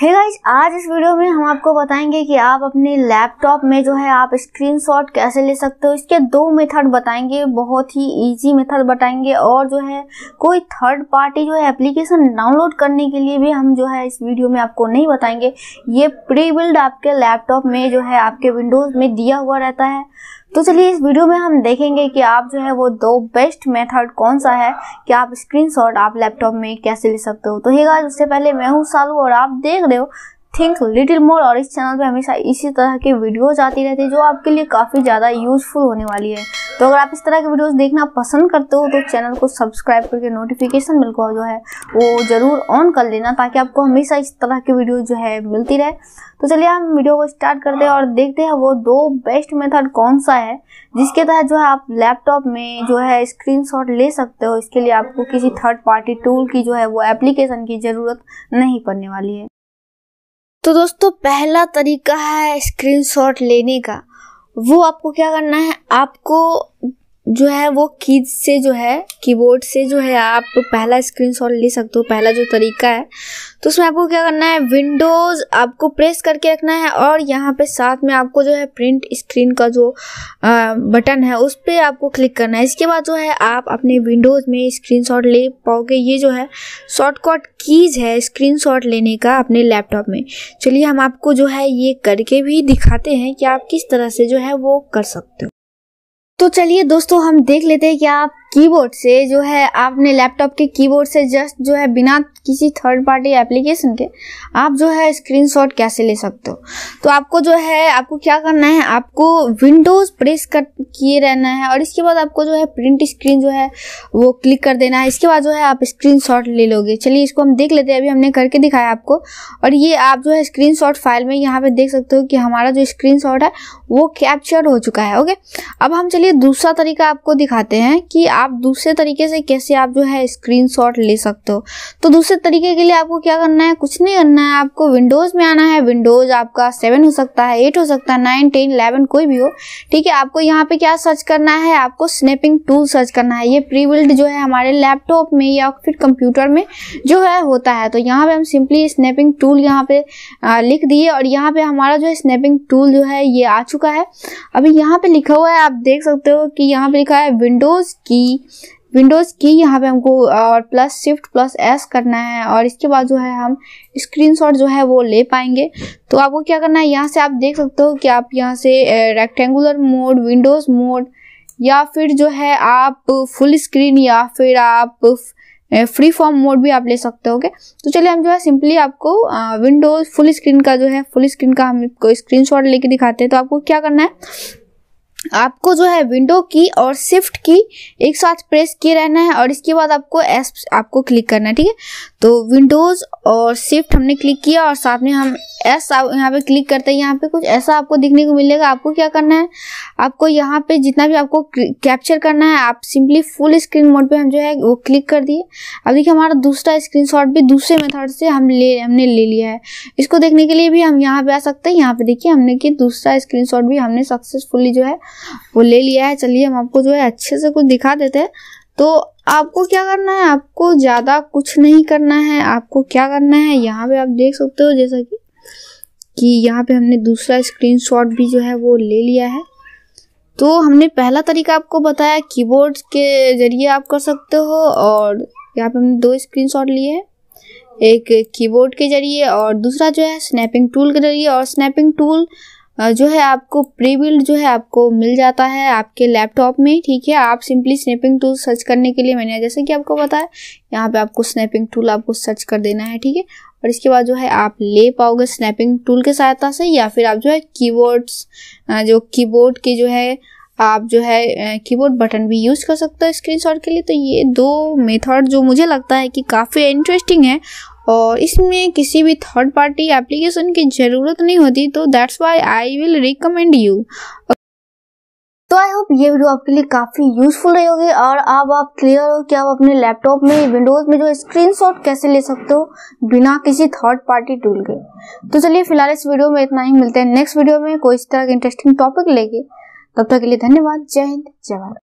है hey guys आज इस वीडियो में हम आपको बताएंगे कि आप अपने लैपटॉप में जो है आप स्क्रीनशॉट कैसे ले सकते हो इसके दो मेथड बताएंगे बहुत ही इजी मेथड बताएंगे और जो है कोई थर्ड पार्टी जो है एप्लीकेशन डाउनलोड करने के लिए भी हम जो है इस वीडियो में आपको नहीं बताएंगे ये प्री बिल्ड आपके लैपटॉप में जो है आपके विंडोज़ में दिया हुआ रहता है तो चलिए इस वीडियो में हम देखेंगे कि आप जो है वो दो बेस्ट मेथड कौन सा है कि आप स्क्रीनशॉट आप लैपटॉप में कैसे ले सकते हो तो हे गाइस उससे पहले मैं हूँ सालू और आप देख रहे हो थिंक लिटिल मोर और इस चैनल पे हमेशा इसी तरह के वीडियोज आती रहती है जो आपके लिए काफ़ी ज़्यादा यूजफुल होने वाली है तो अगर आप इस तरह के वीडियोस देखना पसंद करते हो तो चैनल को सब्सक्राइब करके नोटिफिकेशन बिल्कुल को जो है वो ज़रूर ऑन कर लेना ताकि आपको हमेशा इस तरह की वीडियो जो है मिलती रहे तो चलिए हम वीडियो को स्टार्ट करते हैं और देखते हैं वो दो बेस्ट मेथड कौन सा है जिसके तहत जो है आप लैपटॉप में जो है शॉट ले सकते हो इसके लिए आपको किसी थर्ड पार्टी टूल की जो है वो एप्लीकेशन की ज़रूरत नहीं पड़ने वाली है तो दोस्तों पहला तरीका है स्क्रीनशॉट लेने का वो आपको क्या करना है आपको जो है वो कीज से जो है कीबोर्ड से जो है आप पहला स्क्रीनशॉट ले सकते हो पहला जो तरीका है तो उसमें आपको क्या करना है विंडोज़ आपको प्रेस करके रखना है और यहाँ पे साथ में आपको जो है प्रिंट स्क्रीन का जो आ, बटन है उस पर आपको क्लिक करना है इसके बाद जो है आप अपने विंडोज़ में स्क्रीनशॉट ले पाओगे ये जो है शॉर्टकट कीज़ है स्क्रीन लेने का अपने लैपटॉप में चलिए हम आपको जो है ये करके भी दिखाते हैं कि आप किस तरह से जो है वो कर सकते हो तो चलिए दोस्तों हम देख लेते हैं कि आप कीबोर्ड से जो है आपने लैपटॉप के कीबोर्ड से जस्ट जो है बिना किसी थर्ड पार्टी एप्लीकेशन के आप जो है स्क्रीनशॉट कैसे ले सकते हो तो आपको जो है आपको क्या करना है आपको विंडोज़ प्रेस कर किए रहना है और इसके बाद आपको जो है प्रिंट स्क्रीन जो है वो क्लिक कर देना है इसके बाद जो है आप स्क्रीन ले लोगे चलिए इसको हम देख लेते हैं अभी हमने करके दिखाया आपको और ये आप जो है स्क्रीन फाइल में यहाँ पर देख सकते हो कि हमारा जो स्क्रीन है वो कैप्चर हो चुका है ओके अब हम चलिए दूसरा तरीका आपको दिखाते हैं कि आप आप दूसरे तरीके से कैसे आप जो है स्क्रीन ले सकते हो तो दूसरे तरीके के लिए आपको क्या करना है कुछ नहीं करना है आपको विंडोज़ में आना है विंडोज़ आपका सेवन हो सकता है एट हो सकता है नाइन टेन इलेवन कोई भी हो ठीक है आपको यहाँ पे क्या सर्च करना है आपको स्नैपिंग टूल सर्च करना है ये प्री बिल्ड जो है हमारे लैपटॉप में या फिर कंप्यूटर में जो है होता है तो यहाँ पे हम सिंपली स्नैपिंग टूल यहाँ पे लिख दिए और यहाँ पे हमारा जो है स्नैपिंग टूल जो है ये आ चुका है अभी यहाँ पे लिखा हुआ है आप देख सकते हो कि यहाँ पे लिखा है विंडोज़ की की विंडोज़ की यहाँ पे हमको और प्लस शिफ्ट प्लस एस करना है और इसके बाद जो है हम स्क्रीनशॉट जो है वो ले पाएंगे तो आपको क्या करना है यहाँ से आप देख सकते हो कि आप यहाँ से रेक्टेंगुलर मोड विंडोज़ मोड या फिर जो है आप फुल स्क्रीन या फिर आप फ्री फॉर्म मोड भी आप ले सकते होगे तो चलिए हम जो है सिंपली आपको विंडोज़ फुल स्क्रीन का जो है फुल स्क्रीन का हम स्क्रीन शॉट लेके दिखाते हैं तो आपको क्या करना है आपको जो है विंडो की और शिफ्ट की एक साथ प्रेस किए रहना है और इसके बाद आपको एस आपको क्लिक करना है ठीक है तो विंडोज़ और शिफ्ट हमने क्लिक किया और साथ में हम एस आप यहाँ पे क्लिक करते हैं यहाँ पे कुछ ऐसा आपको दिखने को मिलेगा आपको क्या करना है आपको यहाँ पे जितना भी आपको कैप्चर करना है आप सिंपली फुल स्क्रीन मोड पे हम जो है वो क्लिक कर दिए अब देखिए हमारा दूसरा स्क्रीनशॉट भी दूसरे मेथड से हम ले हमने ले लिया है इसको देखने के लिए भी हम यहाँ पे आ सकते हैं यहाँ पे देखिए हमने कि दूसरा स्क्रीन भी हमने सक्सेसफुली जो है वो ले लिया है चलिए हम आपको जो है अच्छे से कुछ दिखा देते हैं तो आपको क्या करना है आपको ज़्यादा कुछ नहीं करना है आपको क्या करना है यहाँ पे आप देख सकते हो जैसा कि कि यहाँ पे हमने दूसरा स्क्रीनशॉट भी जो है वो ले लिया है तो हमने पहला तरीका आपको बताया कीबोर्ड के ज़रिए आप कर सकते हो और यहाँ पे हमने दो स्क्रीनशॉट लिए हैं एक कीबोर्ड के ज़रिए और दूसरा जो है स्नैपिंग टूल के ज़रिए और स्नैपिंग टूल जो है आपको प्री बिल्ड जो है आपको मिल जाता है आपके लैपटॉप में ठीक है आप सिंपली स्नैपिंग टूल सर्च करने के लिए मैंने जैसे कि आपको बताया यहाँ पे आपको स्नैपिंग टूल आपको सर्च कर देना है ठीक है और इसके बाद जो है आप ले पाओगे स्नैपिंग टूल की सहायता से या फिर आप जो है कीबोर्ड्स जो कीबोर्ड के जो है आप जो है कीबोर्ड बटन भी यूज़ कर सकते हो स्क्रीनशॉट के लिए तो ये दो मेथड जो मुझे लगता है कि काफ़ी इंटरेस्टिंग है और इसमें किसी भी थर्ड पार्टी एप्लीकेशन की ज़रूरत नहीं होती तो that's why I will recommend you तो आई होप ये वीडियो आपके लिए काफी यूजफुल रही होगी और अब आप क्लियर हो कि आप अपने लैपटॉप में विंडोज में जो स्क्रीनशॉट कैसे ले सकते हो बिना किसी थर्ड पार्टी टूल के तो चलिए फिलहाल इस वीडियो में इतना ही मिलते हैं नेक्स्ट वीडियो में कोई इस तरह के इंटरेस्टिंग टॉपिक लेके तब तक के लिए धन्यवाद जय हिंद जय भारत